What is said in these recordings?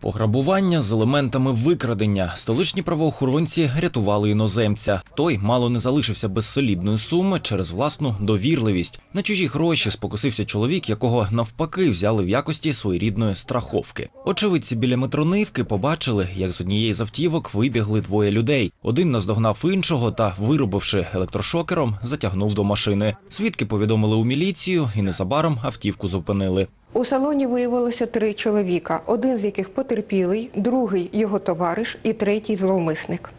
Пограбування з елементами викрадення столичні правоохоронці рятували іноземця. Той мало не залишився без солідної суми через власну довірливість. На чужі гроші спокусився чоловік, якого навпаки взяли в якості своєрідної страховки. Очевидці біля метронивки побачили, як з однієї з автівок вибігли двоє людей. Один наздогнав іншого та, виробивши електрошокером, затягнув до машини. Свідки повідомили у міліцію і незабаром автівку зупинили. У салоні виявилося три чоловіка, один з яких потерпілий, другий його товариш і третій зловмисник.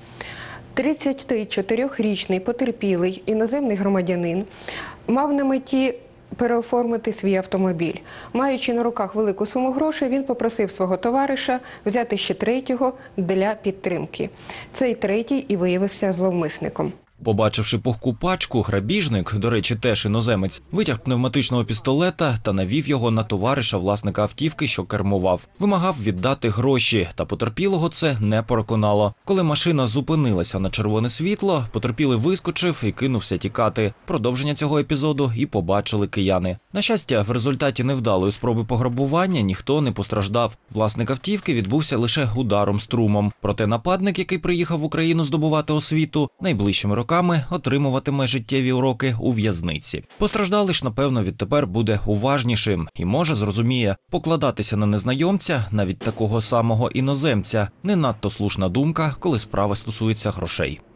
34-річний потерпілий іноземний громадянин мав на меті переоформити свій автомобіль. Маючи на руках велику суму грошей, він попросив свого товариша взяти ще третього для підтримки. Цей третій і виявився зловмисником. Побачивши пухку пачку, грабіжник, до речі, теж іноземець, витяг пневматичного пістолета та навів його на товариша власника автівки, що кермував, вимагав віддати гроші, та потерпілого це не переконало. Коли машина зупинилася на червоне світло, потерпілий вискочив і кинувся тікати. Продовження цього епізоду і побачили кияни. На щастя, в результаті невдалої спроби пограбування ніхто не постраждав. Власник автівки відбувся лише ударом струмом. Проте нападник, який приїхав в Україну здобувати освіту, найближчими роками роками отримуватиме життєві уроки у в'язниці. Постраждалий ж, напевно, відтепер буде уважнішим і може зрозуміє покладатися на незнайомця, навіть такого самого іноземця, не надто слушна думка, коли справа стосується грошей.